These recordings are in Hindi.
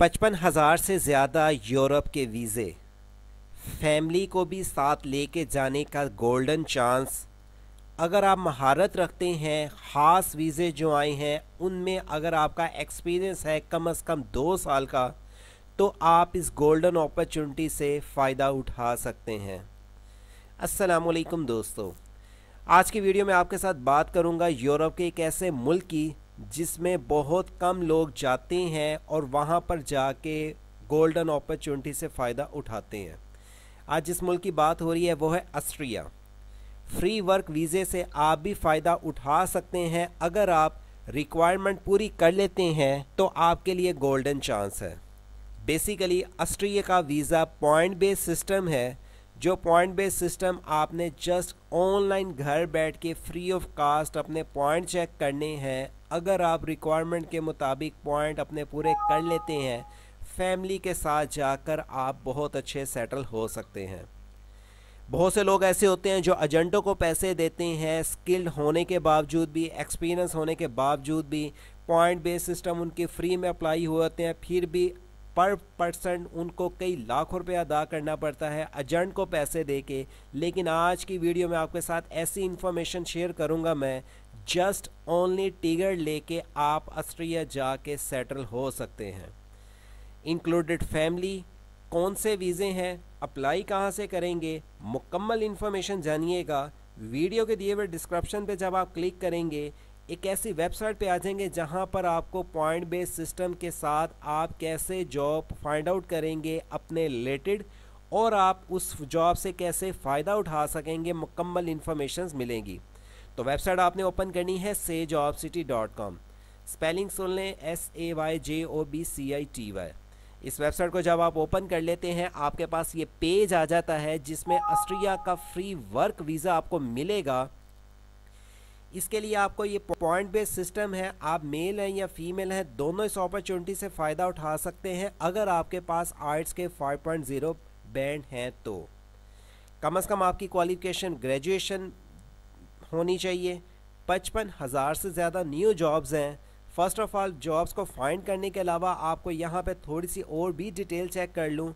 पचपन हज़ार से ज़्यादा यूरोप के वीज़े फैमिली को भी साथ लेके जाने का गोल्डन चांस अगर आप महारत रखते हैं ख़ास वीज़े जो आए हैं उनमें अगर आपका एक्सपीरियंस है कम अज़ कम दो साल का तो आप इस गोल्डन अपॉर्चुनिटी से फ़ायदा उठा सकते हैं वालेकुम दोस्तों आज की वीडियो में आपके साथ बात करूंगा यूरोप के एक ऐसे मुल्क की जिसमें बहुत कम लोग जाते हैं और वहाँ पर जाके गोल्डन अपॉर्चुनिटी से फ़ायदा उठाते हैं आज जिस मुल्क की बात हो रही है वो है ऑस्ट्रिया फ्री वर्क वीज़े से आप भी फ़ायदा उठा सकते हैं अगर आप रिक्वायरमेंट पूरी कर लेते हैं तो आपके लिए गोल्डन चांस है बेसिकली ऑस्ट्रिया का वीज़ा पॉइंट बेस्ड सिस्टम है जो पॉइंट बेस्ड सिस्टम आपने जस्ट ऑनलाइन घर बैठ के फ्री ऑफ कास्ट अपने पॉइंट चेक करने हैं अगर आप रिक्वायरमेंट के मुताबिक पॉइंट अपने पूरे कर लेते हैं फैमिली के साथ जाकर आप बहुत अच्छे सेटल हो सकते हैं बहुत से लोग ऐसे होते हैं जो एजेंटों को पैसे देते हैं स्किल्ड होने के बावजूद भी एक्सपीरियंस होने के बावजूद भी पॉइंट बेस सिस्टम उनके फ्री में अप्लाई होते हैं फिर भी पर पर्सन उनको कई लाख रुपए अदा करना पड़ता है एजेंट को पैसे दे के लेकिन आज की वीडियो में आपके साथ ऐसी इन्फॉर्मेशन शेयर करूंगा मैं जस्ट ओनली टिगर लेके आप ऑस्ट्रिया जाके सेटल हो सकते हैं इंक्लूडेड फैमिली कौन से वीज़े हैं अप्लाई कहाँ से करेंगे मुकम्मल इन्फॉर्मेशन जानिएगा वीडियो के दिए हुए डिस्क्रिप्शन पे जब आप क्लिक करेंगे एक ऐसी वेबसाइट पे आ जाएंगे जहाँ पर आपको पॉइंट बेस सिस्टम के साथ आप कैसे जॉब फाइंड आउट करेंगे अपने रिलेटेड और आप उस जॉब से कैसे फ़ायदा उठा सकेंगे मुकम्मल इन्फॉर्मेशन मिलेंगी तो वेबसाइट आपने ओपन करनी है से job city dot com spelling सुन लें S A Y J O B C I T Y इस वेबसाइट को जब आप ओपन कर लेते हैं आपके पास ये पेज आ जाता है जिसमें ऑस्ट्रिया का फ्री वर्क वीज़ा आपको मिलेगा इसके लिए आपको ये पॉइंट बेस्ड सिस्टम है आप मेल हैं या फीमेल हैं दोनों इस अपॉर्चुनिटी से फ़ायदा उठा सकते हैं अगर आपके पास आर्ट्स के 5.0 बैंड हैं तो कम अज़ कम आपकी क्वालिफिकेशन ग्रेजुएशन होनी चाहिए पचपन हज़ार से ज़्यादा न्यू जॉब्स हैं फ़र्स्ट ऑफ़ ऑल जॉब्स को फाइंड करने के अलावा आपको यहाँ पर थोड़ी सी और भी डिटेल चेक कर लूँ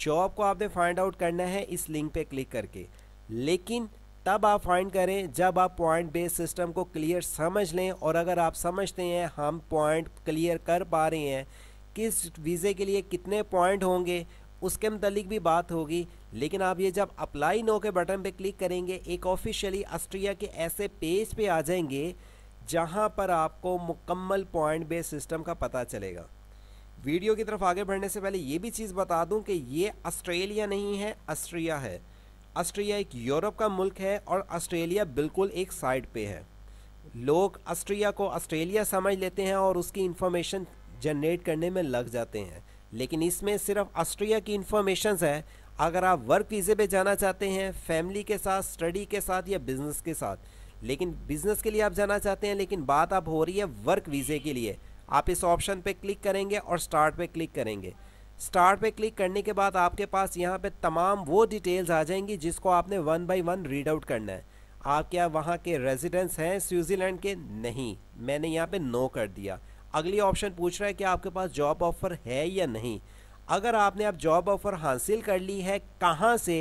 जॉब को आपने फाइंड आउट करना है इस लिंक पर क्लिक करके लेकिन तब आप फाइंड करें जब आप पॉइंट बेस सिस्टम को क्लियर समझ लें और अगर आप समझते हैं हम पॉइंट क्लियर कर पा रहे हैं किस वीज़े के लिए कितने पॉइंट होंगे उसके मतलब भी बात होगी लेकिन आप ये जब अप्लाई नो के बटन पे क्लिक करेंगे एक ऑफिशियली ऑस्ट्रिया के ऐसे पेज पे आ जाएंगे जहाँ पर आपको मुकम्मल पॉइंट बेस सिस्टम का पता चलेगा वीडियो की तरफ आगे बढ़ने से पहले ये भी चीज़ बता दूँ कि ये ऑस्ट्रेलिया नहीं है ऑस्ट्रिया है ऑस्ट्रिया एक यूरोप का मुल्क है और ऑस्ट्रेलिया बिल्कुल एक साइड पे है लोग ऑस्ट्रिया को ऑस्ट्रेलिया समझ लेते हैं और उसकी इन्फॉर्मेशन जनरेट करने में लग जाते हैं लेकिन इसमें सिर्फ ऑस्ट्रिया की इन्फॉर्मेशन है अगर आप वर्क वीज़े पे जाना चाहते हैं फैमिली के साथ स्टडी के साथ या बिज़नेस के साथ लेकिन बिज़नेस के लिए आप जाना चाहते हैं लेकिन बात अब हो रही है वर्क वीज़े के लिए आप इस ऑप्शन पे क्लिक करेंगे और स्टार्ट पे क्लिक करेंगे स्टार्ट पे क्लिक करने के बाद आपके पास यहाँ पे तमाम वो डिटेल्स आ जाएंगी जिसको आपने one by one read out करना है आप क्या वहाँ के रेजिडेंस हैं स्विट्ज़रलैंड के नहीं मैंने यहाँ पे नो कर दिया अगली ऑप्शन पूछ रहा है कि आपके पास जॉब ऑफ़र है या नहीं अगर आपने अब आप जॉब ऑफ़र हासिल कर ली है कहाँ से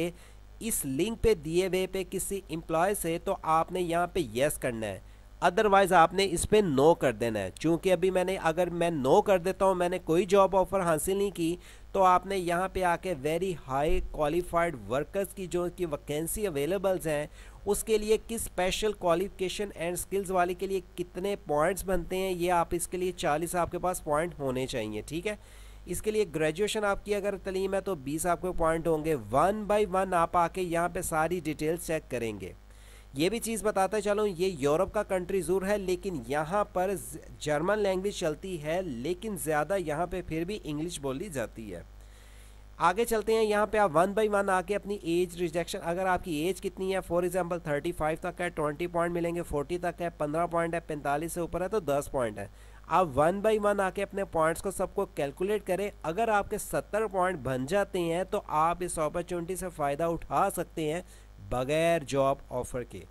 इस लिंक पर दिए हुए पे किसी एम्प्लॉय से तो आपने यहाँ पर यस करना है अदरवाइज़ आपने इस पर नो कर देना है क्योंकि अभी मैंने अगर मैं नो कर देता हूँ मैंने कोई जॉब ऑफ़र हासिल नहीं की तो आपने यहाँ पे आके वेरी हाई क्वालिफाइड वर्कर्स की जो कि वैकेंसी अवेलेबल्स हैं उसके लिए किस स्पेशल क्वालिफिकेशन एंड स्किल्स वाले के लिए कितने पॉइंट्स बनते हैं ये आप इसके लिए चालीस आपके पास पॉइंट होने चाहिए ठीक है इसके लिए ग्रेजुएशन आपकी अगर तलीम है तो बीस आपके पॉइंट होंगे वन बाई वन आप आके यहाँ पर सारी डिटेल्स चेक करेंगे ये भी चीज़ बताते चलो ये यूरोप का कंट्री ज़रूर है लेकिन यहाँ पर जर्मन लैंग्वेज चलती है लेकिन ज़्यादा यहाँ पे फिर भी इंग्लिश बोली जाती है आगे चलते हैं यहाँ पे आप वन बाई वन आके अपनी एज रिजेक्शन अगर आपकी एज कितनी है फॉर एग्जांपल 35 तक है 20 पॉइंट मिलेंगे 40 तक है 15 पॉइंट है 45 से ऊपर है तो 10 पॉइंट है आप वन बाई वन आके अपने पॉइंट्स को सबको कैलकुलेट करें अगर आपके सत्तर पॉइंट बन जाते हैं तो आप इस अपॉर्चुनिटी से फ़ायदा उठा सकते हैं बगैर जॉब ऑफर के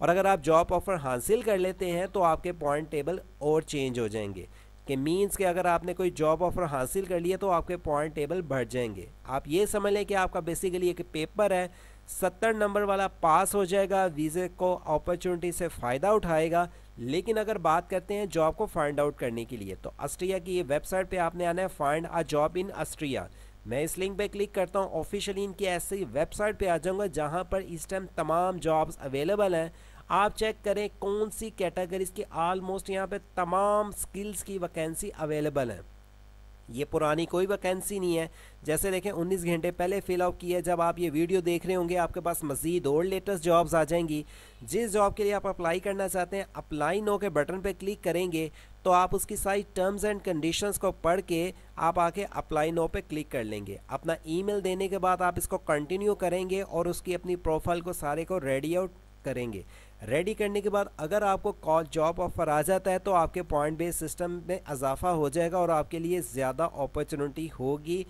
और अगर आप जॉब ऑफर हासिल कर लेते हैं तो आपके पॉइंट टेबल और चेंज हो जाएंगे कि मींस कि अगर आपने कोई जॉब ऑफर हासिल कर लिया तो आपके पॉइंट टेबल बढ़ जाएंगे आप ये समझ लें कि आपका बेसिकली एक पेपर है सत्तर नंबर वाला पास हो जाएगा वीज़े को अपॉर्चुनिटी से फ़ायदा उठाएगा लेकिन अगर बात करते हैं जॉब को फाइंड आउट करने के लिए तो ऑस्ट्रिया की ये वेबसाइट पे आपने आना है find a job in Austria मैं इस लिंक पे क्लिक करता हूँ ऑफिशियली इनकी ऐसी वेबसाइट पे आ जाऊँगा जहाँ पर इस टाइम तमाम जॉब्स अवेलेबल हैं आप चेक करें कौन सी कैटेगरीज की आलमोस्ट यहाँ पे तमाम स्किल्स की वैकेंसी अवेलेबल है ये पुरानी कोई वैकेंसी नहीं है जैसे देखें 19 घंटे पहले फिल आउट की है जब आप ये वीडियो देख रहे होंगे आपके पास मजीद और लेटेस्ट जॉब्स आ जाएंगी जिस जॉब के लिए आप अप्लाई करना चाहते हैं अप्लाई नो के बटन पर क्लिक करेंगे तो आप उसकी सारी टर्म्स एंड कंडीशंस को पढ़ के आप आके अप्लाई नो पे क्लिक कर लेंगे अपना ईमेल देने के बाद आप इसको कंटिन्यू करेंगे और उसकी अपनी प्रोफाइल को सारे को रेडी आउट करेंगे रेडी करने के बाद अगर आपको कॉल जॉब ऑफर आ जाता है तो आपके पॉइंट बेस सिस्टम में इजाफा हो जाएगा और आपके लिए ज़्यादा अपॉर्चुनिटी होगी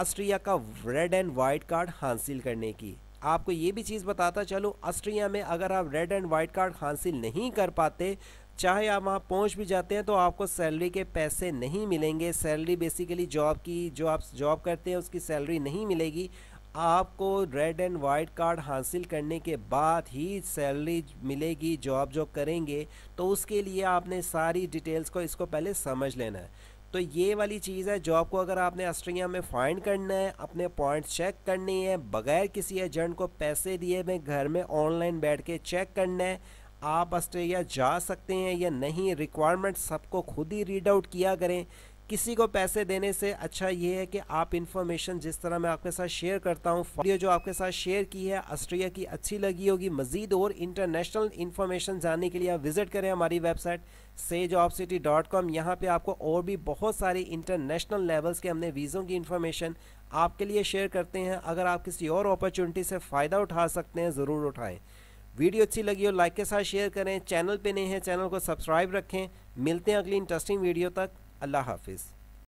ऑस्ट्रिया का रेड एंड वाइट कार्ड हासिल करने की आपको ये भी चीज़ बताता चलो ऑस्ट्रिया में अगर आप रेड एंड वाइट कार्ड हासिल नहीं कर पाते चाहे आप वहाँ पहुँच भी जाते हैं तो आपको सैलरी के पैसे नहीं मिलेंगे सैलरी बेसिकली जॉब की जो आप जॉब करते हैं उसकी सैलरी नहीं मिलेगी आपको रेड एंड वाइट कार्ड हासिल करने के बाद ही सैलरी मिलेगी जॉब जो करेंगे तो उसके लिए आपने सारी डिटेल्स को इसको पहले समझ लेना है तो ये वाली चीज़ है जॉब को अगर आपने ऑस्ट्रेलिया में फाइंड करना है अपने पॉइंट्स चेक करनी है बगैर किसी एजेंट को पैसे दिए मैं घर में ऑनलाइन बैठ के चेक करना है आप ऑस्ट्रेलिया जा सकते हैं या नहीं रिक्वायरमेंट सबको खुद ही रीड आउट किया करें किसी को पैसे देने से अच्छा ये है कि आप इन्फॉर्मेशन जिस तरह मैं आपके साथ शेयर करता हूँ वीडियो जो आपके साथ शेयर की है ऑस्ट्रेलिया की अच्छी लगी होगी मजीद और इंटरनेशनल इन्फॉर्मेशन जानने के लिए आप विज़िट करें हमारी website sage of city dot com यहाँ पर आपको और भी बहुत सारी इंटरनेशनल लेवल्स के हमने वीज़ों की इन्फॉर्मेशन आपके लिए शेयर करते हैं अगर आप किसी और अपॉर्चुनिटी से फ़ायदा उठा सकते हैं ज़रूर उठाएँ वीडियो अच्छी लगी हो लाइक के साथ शेयर करें चैनल पे नए हैं चैनल को सब्सक्राइब रखें मिलते हैं अगली इंटरेस्टिंग वीडियो तक अल्लाह हाफिज़